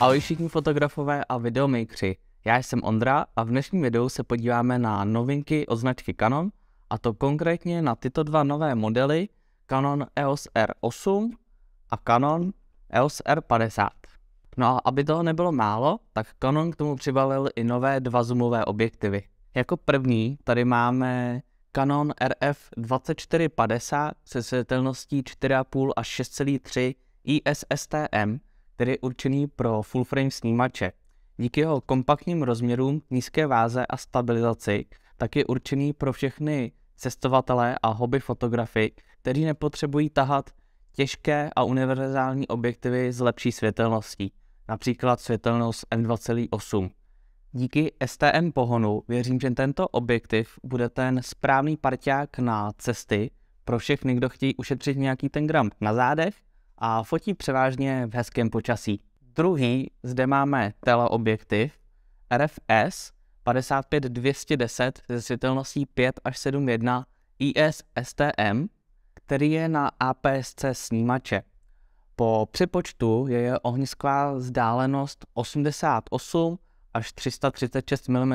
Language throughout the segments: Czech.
Ahoj všichni fotografové a videomakři, já jsem Ondra a v dnešním videu se podíváme na novinky od značky Canon a to konkrétně na tyto dva nové modely Canon EOS R8 a Canon EOS R50. No a aby toho nebylo málo, tak Canon k tomu přibalil i nové dva zoomové objektivy. Jako první tady máme Canon RF 2450 se světelností 4,5 až 6,3 ISSTM který je určený pro full frame snímače. Díky jeho kompaktním rozměrům, nízké váze a stabilizaci, tak je určený pro všechny cestovatele a hobby fotografy, kteří nepotřebují tahat těžké a univerzální objektivy s lepší světelností, například světelnost M2,8. Díky STM pohonu věřím, že tento objektiv bude ten správný parťák na cesty pro všechny, kdo chtějí ušetřit nějaký ten gram na zádech a fotí převážně v hezkém počasí. Druhý zde máme teleobjektiv RFS 55210 se světelností 5 až 7.1 IS STM, který je na APS-C snímače. Po přepočtu je ohnisková vzdálenost 88 až 336 mm,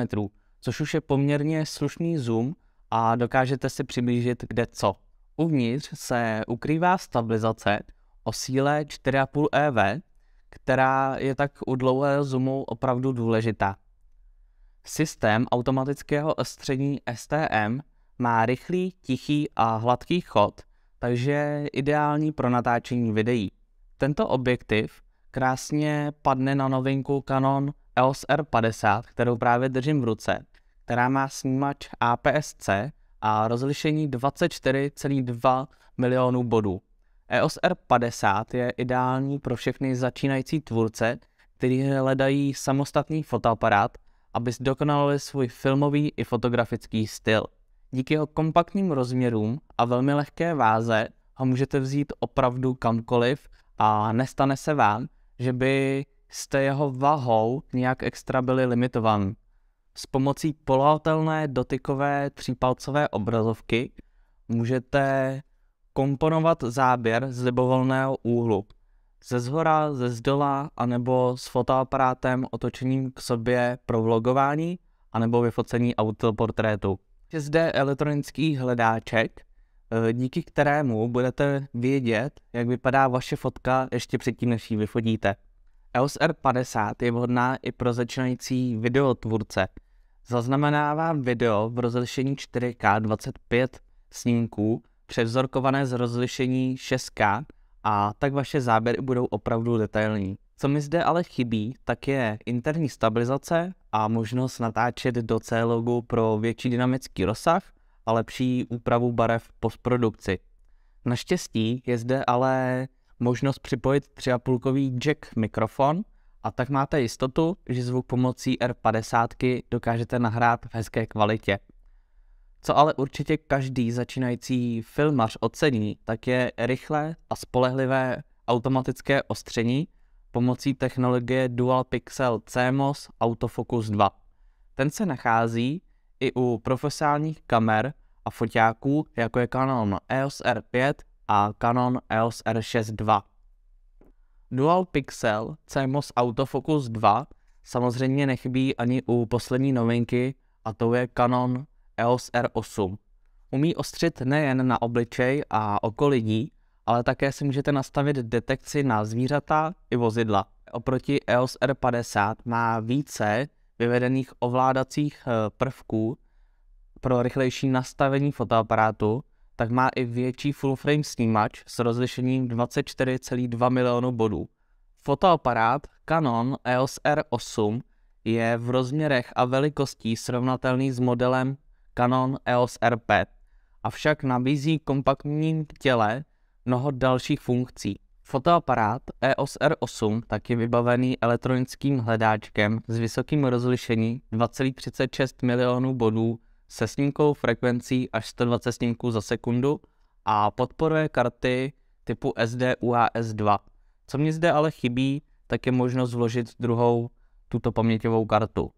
což už je poměrně slušný zoom a dokážete si přiblížit kde co. Uvnitř se ukrývá stabilizace, o síle 4,5 EV, která je tak u dlouhého zoomu opravdu důležitá. Systém automatického ostření STM má rychlý, tichý a hladký chod, takže je ideální pro natáčení videí. Tento objektiv krásně padne na novinku Canon EOS R50, kterou právě držím v ruce, která má snímač APS-C a rozlišení 24,2 milionů bodů. EOS R50 je ideální pro všechny začínající tvůrce, kteří hledají samostatný fotoaparát, aby zdokonalili svůj filmový i fotografický styl. Díky jeho kompaktním rozměrům a velmi lehké váze ho můžete vzít opravdu kamkoliv a nestane se vám, že by jste jeho vahou nějak extra byli limitovan. S pomocí polovatelné dotykové třípalcové obrazovky můžete komponovat záběr z libovolného úhlu. Ze zhora, ze zdola, anebo s fotoaparátem otočeným k sobě pro vlogování, anebo vyfocení autoportrétu. Je zde elektronický hledáček, eh, díky kterému budete vědět, jak vypadá vaše fotka ještě předtím, než ji vyfotíte. EOS R50 je vhodná i pro začínající videotvůrce. Zaznamenává video v rozlišení 4K 25 snímků převzorkované z rozlišení 6K a tak vaše záběry budou opravdu detailní. Co mi zde ale chybí, tak je interní stabilizace a možnost natáčet do C logu pro větší dynamický rozsah a lepší úpravu barev v postprodukci. Naštěstí je zde ale možnost připojit 3,5 jack mikrofon a tak máte jistotu, že zvuk pomocí R50 dokážete nahrát v hezké kvalitě. Co ale určitě každý začínající filmař ocení, tak je rychlé a spolehlivé automatické ostření pomocí technologie Dual Pixel CMOS Autofocus 2. Ten se nachází i u profesionálních kamer a foťáků, jako je Canon EOS R5 a Canon EOS R6 II. Dual Pixel CMOS Autofocus 2 samozřejmě nechybí ani u poslední novinky a to je Canon EOS R8. Umí ostřit nejen na obličej a oko lidí, ale také si můžete nastavit detekci na zvířata i vozidla. Oproti EOS R50 má více vyvedených ovládacích eh, prvků pro rychlejší nastavení fotoaparátu, tak má i větší full frame snímač s rozlišením 24,2 milionu bodů. Fotoaparát Canon EOS R8 je v rozměrech a velikostí srovnatelný s modelem Canon EOS R5, avšak nabízí kompaktním těle mnoho dalších funkcí. Fotoaparát EOS R8 tak je vybavený elektronickým hledáčkem s vysokým rozlišením 2,36 milionů bodů se snímkovou frekvencí až 120 snímků za sekundu a podporuje karty typu SD UAS2. Co mě zde ale chybí, tak je možnost vložit druhou tuto paměťovou kartu.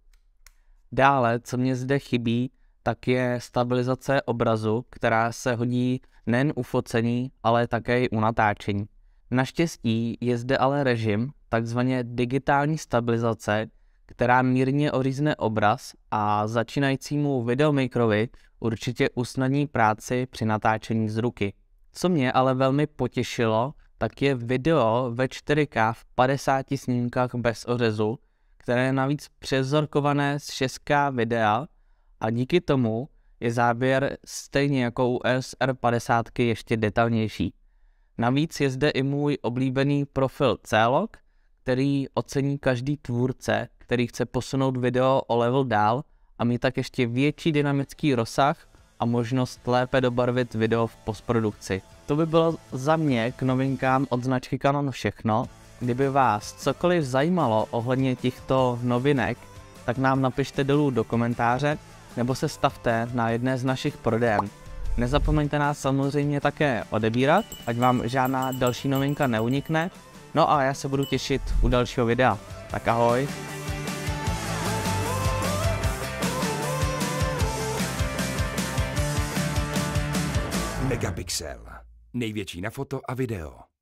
Dále, co mě zde chybí, tak je stabilizace obrazu, která se hodí nejen u focení, ale také i u natáčení. Naštěstí je zde ale režim, takzvaně digitální stabilizace, která mírně ořízne obraz a začínajícímu videomakerovi určitě usnadní práci při natáčení z ruky. Co mě ale velmi potěšilo, tak je video ve 4K v 50 snímkách bez ořezu, které je navíc přezorkované z 6K videa, a díky tomu je záběr stejně jako u SR50 ještě detailnější. Navíc je zde i můj oblíbený profil Celog, který ocení každý tvůrce, který chce posunout video o level dál a mít tak ještě větší dynamický rozsah a možnost lépe dobarvit video v postprodukci. To by bylo za mě k novinkám od značky Canon všechno. Kdyby vás cokoliv zajímalo ohledně těchto novinek, tak nám napište dolů do komentáře nebo se stavte na jedné z našich prodejen. Nezapomeňte nás samozřejmě také odebírat, ať vám žádná další novinka neunikne. No a já se budu těšit u dalšího videa. Tak ahoj! Megapixel. Největší na foto a video.